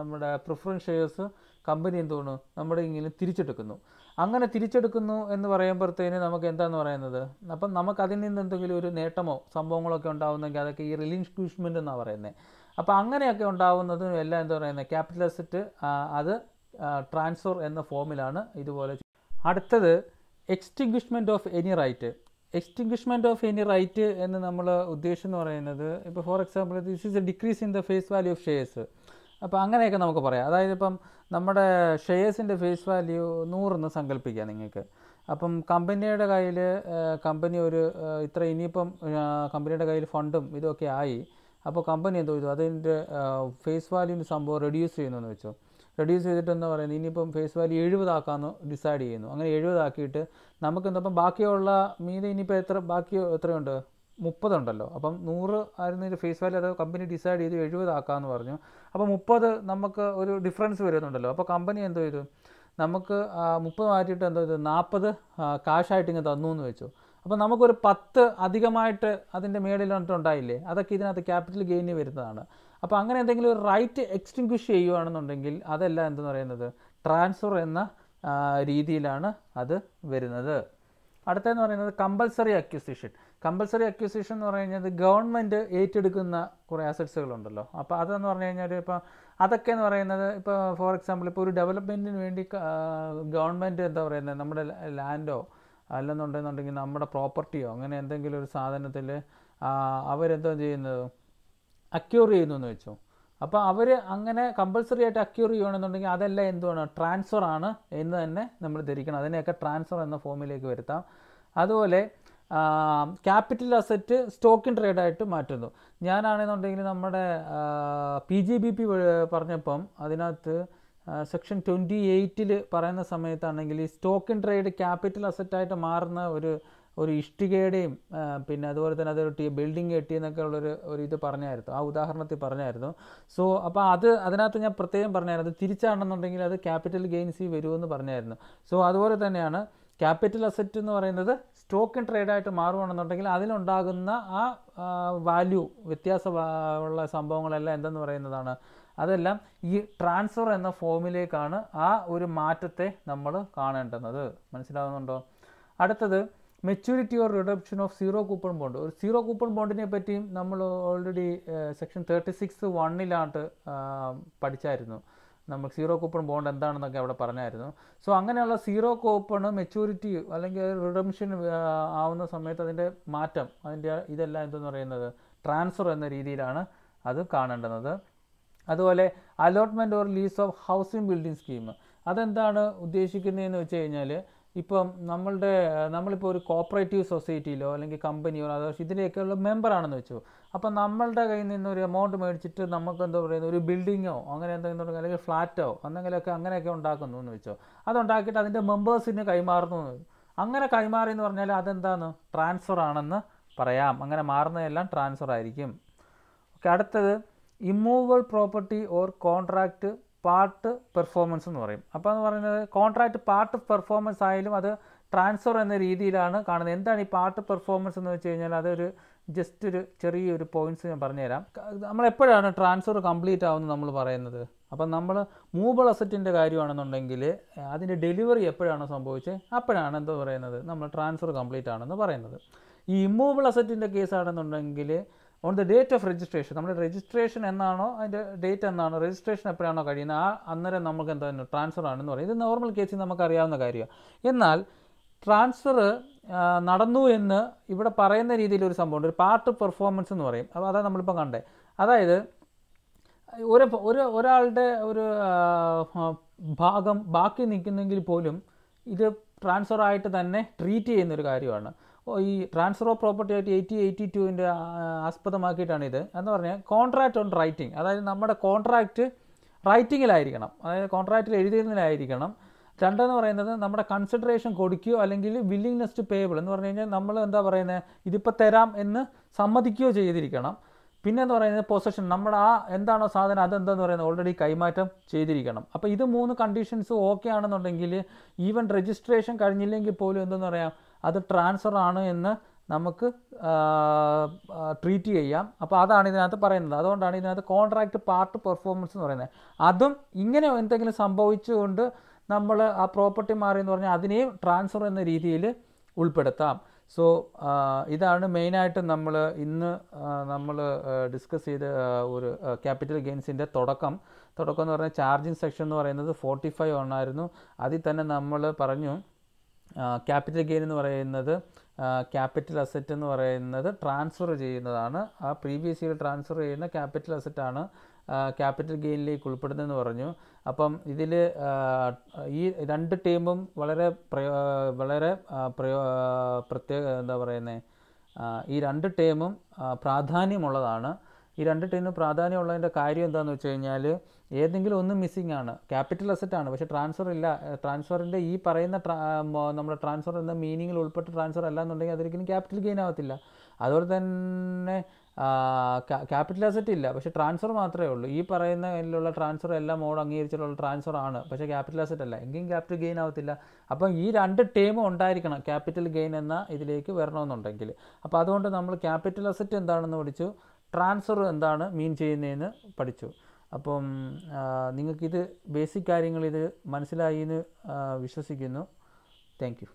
നമ്മുടെ പ്രിഫറൻസ് ഷെയർസ് കമ്പനി എന്തുകൊണ്ട് നമ്മുടെ ഇങ്ങനെ തിരിച്ചെടുക്കുന്നു അങ്ങനെ തിരിച്ചെടുക്കുന്നു എന്ന് പറയുമ്പോഴത്തേന് നമുക്ക് എന്താന്ന് പറയുന്നത് അപ്പം നമുക്ക് അതിൽ നിന്ന് എന്തെങ്കിലും ഒരു നേട്ടമോ സംഭവങ്ങളൊക്കെ ഉണ്ടാകുന്നെങ്കിൽ അതൊക്കെ ഈ റിലിൻക്യൂഷ്മെൻ്റ് എന്നാണ് പറയുന്നത് അപ്പോൾ അങ്ങനെയൊക്കെ ഉണ്ടാകുന്നതും എല്ലാം എന്താ പറയുന്നത് ക്യാപിറ്റൽ അസറ്റ് അത് ട്രാൻസ്ഫർ എന്ന ഫോമിലാണ് ഇതുപോലെ അടുത്തത് extinguishment of any right extinguishment of any right എന്ന് നമ്മൾ ഉദ്ദേശം എന്ന് പറയുന്നത് ഇപ്പോൾ for example this is a decrease in the face value of shares അപ്പോൾ അങ്ങനെയൊക്കെ നമുക്ക് പറയാം അതായത് ഇപ്പം നമ്മുടെ ഷെയർസിൻ്റെ ഫേസ് വാല്യൂ നൂറെന്ന് സങ്കല്പിക്കുക നിങ്ങൾക്ക് അപ്പം കമ്പനിയുടെ കയ്യിൽ കമ്പനി ഒരു ഇത്ര ഇനിയിപ്പം കമ്പനിയുടെ കയ്യിൽ ഫണ്ടും ഇതൊക്കെ ആയി അപ്പോൾ കമ്പനി എന്തോ ചെയ്തു അതിൻ്റെ ഫേസ് വാല്യൂ സംഭവം റെഡ്യൂസ് ചെയ്യുന്നു എന്ന് വെച്ചു റെഡ്യൂസ് ചെയ്തിട്ടെന്ന് പറയുന്നത് ഇനിയിപ്പം ഫേസ് വാല്യൂ എഴുപതാക്കാമെന്ന് ഡിസൈഡ് ചെയ്യുന്നു അങ്ങനെ എഴുപതാക്കിയിട്ട് നമുക്കെന്തപ്പം ബാക്കിയുള്ള മീതി ഇനിയിപ്പോൾ എത്ര ബാക്കി എത്രയുണ്ട് മുപ്പതുണ്ടല്ലോ അപ്പം നൂറ് ആയിരുന്നതിൻ്റെ ഫേസ് വാല്യൂ അത് കമ്പനി ഡിസൈഡ് ചെയ്ത് എഴുപതാക്കാമെന്ന് പറഞ്ഞു അപ്പോൾ മുപ്പത് നമുക്ക് ഒരു ഡിഫറൻസ് വരുന്നുണ്ടല്ലോ അപ്പോൾ കമ്പനി എന്തോ ചെയ്തു നമുക്ക് മുപ്പത് മാറ്റിയിട്ട് എന്തോ ചെയ്തു നാൽപ്പത് കാശായിട്ട് ഇങ്ങനെ തന്നു എന്ന് വെച്ചു അപ്പോൾ നമുക്കൊരു പത്ത് അധികമായിട്ട് അതിൻ്റെ മേളിൽ ഉണ്ടായില്ലേ അതൊക്കെ ഇതിനകത്ത് ക്യാപിറ്റൽ ഗെയിന് വരുന്നതാണ് അപ്പോൾ അങ്ങനെ എന്തെങ്കിലും ഒരു റൈറ്റ് എക്സ്റ്റിങ്ക്വിഷ് ചെയ്യുകയാണെന്നുണ്ടെങ്കിൽ അതല്ല എന്തെന്ന് പറയുന്നത് ട്രാൻസ്ഫർ എന്ന രീതിയിലാണ് അത് വരുന്നത് അടുത്തതെന്ന് പറയുന്നത് കമ്പൽസറി അക്വിസിഷൻ കമ്പൽസറി അക്വിസിഷൻ എന്ന് പറഞ്ഞു കഴിഞ്ഞാൽ ഗവൺമെൻറ് ഏറ്റെടുക്കുന്ന കുറേ അസറ്റ്സുകളുണ്ടല്ലോ അപ്പോൾ അതെന്ന് പറഞ്ഞു കഴിഞ്ഞാൽ ഇപ്പോൾ അതൊക്കെ എന്ന് പറയുന്നത് ഇപ്പോൾ ഫോർ എക്സാമ്പിൾ ഇപ്പോൾ ഒരു ഡെവലപ്മെൻറ്റിന് വേണ്ടി ഗവൺമെൻറ് എന്താ പറയുന്നത് നമ്മുടെ ലാൻഡോ അല്ലെന്നുണ്ടെന്നുണ്ടെങ്കിൽ നമ്മുടെ പ്രോപ്പർട്ടിയോ അങ്ങനെ എന്തെങ്കിലും ഒരു സാധനത്തിൽ അവരെന്താ ചെയ്യുന്നത് അക്യൂർ ചെയ്യുന്നു എന്ന് വെച്ചു അപ്പോൾ അവർ അങ്ങനെ കമ്പൽസറി ആയിട്ട് അക്യൂർ ചെയ്യുകയാണെന്നുണ്ടെങ്കിൽ അതെല്ലാം എന്തുവാണ് ട്രാൻസ്ഫർ ആണ് എന്ന് തന്നെ നമ്മൾ ധരിക്കണം അതിനെയൊക്കെ ട്രാൻസ്ഫർ എന്ന ഫോമിലേക്ക് വരുത്താം അതുപോലെ ക്യാപിറ്റൽ അസറ്റ് സ്റ്റോക്ക് ഇൻ ട്രേഡായിട്ട് മാറ്റുന്നു ഞാനാണെന്നുണ്ടെങ്കിൽ നമ്മുടെ പി ജി ബി പി പറഞ്ഞപ്പം അതിനകത്ത് സെക്ഷൻ ട്വൻറ്റി എയ്റ്റിൽ പറയുന്ന സമയത്താണെങ്കിൽ ഈ സ്റ്റോക്ക് ഇൻ ട്രേഡ് ക്യാപിറ്റൽ അസറ്റായിട്ട് മാറുന്ന ഒരു ഒരു ഇഷ്ടികയുടെയും പിന്നെ അതുപോലെ തന്നെ അതൊരു ടി ബിൽഡിംഗ് എന്നൊക്കെ ഉള്ളൊരു ഒരു ഇത് പറഞ്ഞായിരുന്നു ആ ഉദാഹരണത്തിൽ പറഞ്ഞായിരുന്നു സോ അപ്പോൾ അത് അതിനകത്ത് ഞാൻ പ്രത്യേകം പറഞ്ഞായിരുന്നു തിരിച്ചാണെന്നുണ്ടെങ്കിൽ അത് ക്യാപിറ്റൽ ഗെയിൻസ് വരുമെന്ന് പറഞ്ഞായിരുന്നു സോ അതുപോലെ തന്നെയാണ് ക്യാപിറ്റൽ അസറ്റ് എന്ന് പറയുന്നത് സ്റ്റോക്ക് ട്രേഡായിട്ട് മാറുകയാണെന്നുണ്ടെങ്കിൽ അതിലുണ്ടാകുന്ന ആ വാല്യൂ വ്യത്യാസ ഉള്ള സംഭവങ്ങളെല്ലാം എന്തെന്ന് പറയുന്നതാണ് അതെല്ലാം ഈ ട്രാൻസ്ഫർ എന്ന ഫോമിലേക്കാണ് ആ ഒരു മാറ്റത്തെ നമ്മൾ കാണേണ്ടുന്നത് മനസ്സിലാകുന്നുണ്ടോ അടുത്തത് maturity or redemption of zero coupon bond ഒരു സീറോ കൂപ്പൺ ബോണ്ടിനെ പറ്റിയും നമ്മൾ ഓൾറെഡി സെക്ഷൻ തേർട്ടി സിക്സ് വണ്ണിലാണ്ട് പഠിച്ചായിരുന്നു നമ്മൾ സീറോ കൂപ്പൺ ബോണ്ട് എന്താണെന്നൊക്കെ അവിടെ പറഞ്ഞായിരുന്നു സോ അങ്ങനെയുള്ള സീറോ കൂപ്പൺ മെച്യൂരിറ്റി അല്ലെങ്കിൽ റിഡംഷൻ ആവുന്ന സമയത്ത് അതിൻ്റെ മാറ്റം അതിൻ്റെ ഇതെല്ലാം എന്തെന്ന് പറയുന്നത് ട്രാൻസ്ഫർ എന്ന രീതിയിലാണ് അത് കാണേണ്ടത് അതുപോലെ allotment or lease of housing building scheme അതെന്താണ് ഉദ്ദേശിക്കുന്നതെന്ന് വെച്ച് കഴിഞ്ഞാൽ ഇപ്പം നമ്മളുടെ നമ്മളിപ്പോൾ ഒരു കോപ്പറേറ്റീവ് സൊസൈറ്റിയിലോ അല്ലെങ്കിൽ കമ്പനിയോ അതോ ഇതിലേക്കുള്ള മെമ്പറാണെന്ന് വെച്ചു അപ്പം നമ്മളുടെ കയ്യിൽ നിന്ന് ഒരു എമൗണ്ട് മേടിച്ചിട്ട് നമുക്ക് എന്താ പറയുന്നത് ഒരു ബിൽഡിങ്ങോ അങ്ങനെ എന്തെങ്കിലും തുടങ്ങി അല്ലെങ്കിൽ ഫ്ലാറ്റോ എന്തെങ്കിലുമൊക്കെ അങ്ങനെയൊക്കെ ഉണ്ടാക്കുന്നു എന്ന് വെച്ചോ അതുണ്ടാക്കിയിട്ട് അതിൻ്റെ മെമ്പേഴ്സിന് കൈമാറുന്നു അങ്ങനെ കൈമാറി എന്ന് പറഞ്ഞാൽ അതെന്താണ് ട്രാൻസ്ഫർ ആണെന്ന് പറയാം അങ്ങനെ മാറുന്നതെല്ലാം ട്രാൻസ്ഫർ ആയിരിക്കും ഓക്കെ അടുത്തത് immovable property or contract part performance എന്ന് പറയും അപ്പോൾ എന്ന് പറയുന്നത് കോൺട്രാക്റ്റ് പാർട്ട് പെർഫോമൻസ് ആയാലും അത് ട്രാൻസ്ഫർ എന്ന രീതിയിലാണ് കാണുന്നത് എന്താണ് ഈ പാർട്ട് പെർഫോമൻസ് എന്ന് വെച്ച് കഴിഞ്ഞാൽ അതൊരു ജസ്റ്റ് ഒരു ചെറിയൊരു പോയിന്റ്സ് ഞാൻ പറഞ്ഞുതരാം നമ്മൾ എപ്പോഴാണ് ട്രാൻസ്ഫർ കംപ്ലീറ്റ് ആവുന്നത് നമ്മൾ പറയുന്നത് അപ്പം നമ്മൾ മൂവബിൾ അസറ്റിൻ്റെ കാര്യമാണെന്നുണ്ടെങ്കിൽ അതിൻ്റെ ഡെലിവറി എപ്പോഴാണോ സംഭവിച്ചത് അപ്പോഴാണ് എന്താ പറയുന്നത് നമ്മൾ ട്രാൻസ്ഫർ കംപ്ലീറ്റ് ആണെന്ന് പറയുന്നത് ഈ ഇമ്മൂവബിൾ അസറ്റിൻ്റെ കേസാണെന്നുണ്ടെങ്കിൽ on the date of registration നമ്മുടെ രജിസ്ട്രേഷൻ എന്നാണോ അതിൻ്റെ ഡേറ്റ് എന്നാണോ രജിസ്ട്രേഷൻ എപ്പോഴാണോ കഴിയുന്നത് ആ അന്നേരം നമുക്ക് എന്താ ട്രാൻസ്ഫർ ആണെന്ന് പറയും ഇത് നോർമൽ കേസിൽ നമുക്ക് അറിയാവുന്ന കാര്യമാണ് എന്നാൽ ട്രാൻസ്ഫർ നടന്നു എന്ന് ഇവിടെ പറയുന്ന രീതിയിൽ ഒരു സംഭവമുണ്ട് ഒരു പാർട്ട് പെർഫോമൻസ് എന്ന് പറയും അപ്പോൾ അതാണ് നമ്മളിപ്പോൾ കണ്ടേ അതായത് ഒരു ഒരു ഒരാളുടെ ഒരു ഭാഗം ബാക്കി നിൽക്കുന്നെങ്കിൽ പോലും ഇത് ട്രാൻസ്ഫർ ആയിട്ട് തന്നെ ട്രീറ്റ് ചെയ്യുന്ന ഒരു കാര്യമാണ് ഈ ട്രാൻസ്ഫർ ഓഫ് പ്രോപ്പർട്ടി ആയിട്ട് എയ്റ്റി എയ്റ്റി ടുവിൻ്റെ ആസ്പദമാക്കിയിട്ടാണ് ഇത് എന്ന് പറഞ്ഞാൽ കോൺട്രാക്റ്റ് ഓൺ റൈറ്റിംഗ് അതായത് നമ്മുടെ കോൺട്രാക്റ്റ് റൈറ്റിങ്ങിലായിരിക്കണം അതായത് കോൺട്രാക്റ്റിൽ എഴുതിയതിലായിരിക്കണം രണ്ടെന്ന് പറയുന്നത് നമ്മുടെ കൺസിഡറേഷൻ കൊടുക്കുകയോ അല്ലെങ്കിൽ വില്ലിങ്നെസ് ടു പേബിൾ എന്ന് പറഞ്ഞു കഴിഞ്ഞാൽ നമ്മൾ എന്താ പറയുന്നത് ഇതിപ്പോൾ തരാം എന്ന് സമ്മതിക്കുകയോ ചെയ്തിരിക്കണം പിന്നെ എന്ന് പറയുന്നത് പൊസഷൻ നമ്മൾ ആ എന്താണോ സാധനം അതെന്താന്ന് പറയുന്നത് ഓൾറെഡി കൈമാറ്റം ചെയ്തിരിക്കണം അപ്പോൾ ഇത് മൂന്ന് കണ്ടീഷൻസ് ഓക്കെ ആണെന്നുണ്ടെങ്കിൽ ഈവൻ രജിസ്ട്രേഷൻ കഴിഞ്ഞില്ലെങ്കിൽ പോലും എന്തെന്ന് പറയാം അത് ട്രാൻസ്ഫർ ആണ് എന്ന് നമുക്ക് ട്രീറ്റ് ചെയ്യാം അപ്പോൾ അതാണ് ഇതിനകത്ത് പറയുന്നത് അതുകൊണ്ടാണ് ഇതിനകത്ത് കോൺട്രാക്റ്റ് പാർട്ട് പെർഫോമൻസ് എന്ന് പറയുന്നത് അതും ഇങ്ങനെ എന്തെങ്കിലും സംഭവിച്ചുകൊണ്ട് നമ്മൾ ആ പ്രോപ്പർട്ടി മാറി എന്ന് പറഞ്ഞാൽ അതിനെയും ട്രാൻസ്ഫർ എന്ന രീതിയിൽ ഉൾപ്പെടുത്താം സോ ഇതാണ് മെയിനായിട്ട് നമ്മൾ ഇന്ന് നമ്മൾ ഡിസ്കസ് ചെയ്ത ഒരു ക്യാപിറ്റൽ ഗെയിൻസിൻ്റെ തുടക്കം തുടക്കം എന്ന് പറഞ്ഞാൽ ചാർജിങ് സെക്ഷൻ എന്ന് പറയുന്നത് ഫോർട്ടി ഫൈവ് ഒന്നായിരുന്നു അതിൽ തന്നെ നമ്മൾ പറഞ്ഞു ക്യാപിറ്റൽ ഗെയിൻ എന്ന് പറയുന്നത് ക്യാപിറ്റൽ അസറ്റ് എന്ന് പറയുന്നത് ട്രാൻസ്ഫർ ചെയ്യുന്നതാണ് ആ പ്രീവിയസ് ഇയർ ട്രാൻസ്ഫർ ചെയ്യുന്ന ക്യാപിറ്റൽ അസറ്റാണ് ക്യാപിറ്റൽ ഗെയിനിലേക്ക് ഉൾപ്പെടുന്നതെന്ന് പറഞ്ഞു അപ്പം ഇതിൽ ഈ രണ്ട് ടീമും വളരെ വളരെ പ്രയോ പ്രത്യേക എന്താ പറയുന്നത് ഈ രണ്ട് ടീമും പ്രാധാന്യമുള്ളതാണ് ഈ രണ്ട് ടീമിന് പ്രാധാന്യമുള്ളതിൻ്റെ കാര്യം എന്താണെന്ന് വെച്ച് കഴിഞ്ഞാൽ ഏതെങ്കിലും ഒന്ന് മിസ്സിംഗ് ആണ് ക്യാപിറ്റൽ അസറ്റാണ് പക്ഷേ ട്രാൻസ്ഫർ ഇല്ല ട്രാൻസ്ഫറിൻ്റെ ഈ പറയുന്ന നമ്മുടെ ട്രാൻസ്ഫർ എന്ന മീനിങ്ങിൽ ഉൾപ്പെട്ട ട്രാൻസ്ഫർ അല്ല എന്നുണ്ടെങ്കിൽ അതൊരിക്കലും ക്യാപിറ്റൽ ഗെയിൻ ആവത്തില്ല അതുപോലെ തന്നെ ക്യാപിറ്റൽ അസറ്റ് ഇല്ല പക്ഷേ ട്രാൻസ്ഫർ മാത്രമേ ഉള്ളൂ ഈ പറയുന്ന ട്രാൻസ്ഫർ എല്ലാം മോഡ് അംഗീകരിച്ചിട്ടുള്ള ട്രാൻസ്ഫർ ആണ് പക്ഷേ ക്യാപിറ്റൽ അസറ്റ് അല്ല എങ്കിലും ക്യാപിറ്റൽ ഗെയിൻ ആവത്തില്ല അപ്പം ഈ രണ്ട് ടേമും ഉണ്ടായിരിക്കണം ക്യാപിറ്റൽ ഗെയിൻ എന്ന ഇതിലേക്ക് വരണമെന്നുണ്ടെങ്കിൽ അപ്പോൾ അതുകൊണ്ട് നമ്മൾ ക്യാപിറ്റൽ അസറ്റ് എന്താണെന്ന് പഠിച്ചു ട്രാൻസ്ഫർ എന്താണ് മീൻ ചെയ്യുന്നതെന്ന് പഠിച്ചു അപ്പം നിങ്ങൾക്കിത് ബേസിക് കാര്യങ്ങൾ ഇത് മനസ്സിലായി എന്ന് വിശ്വസിക്കുന്നു താങ്ക്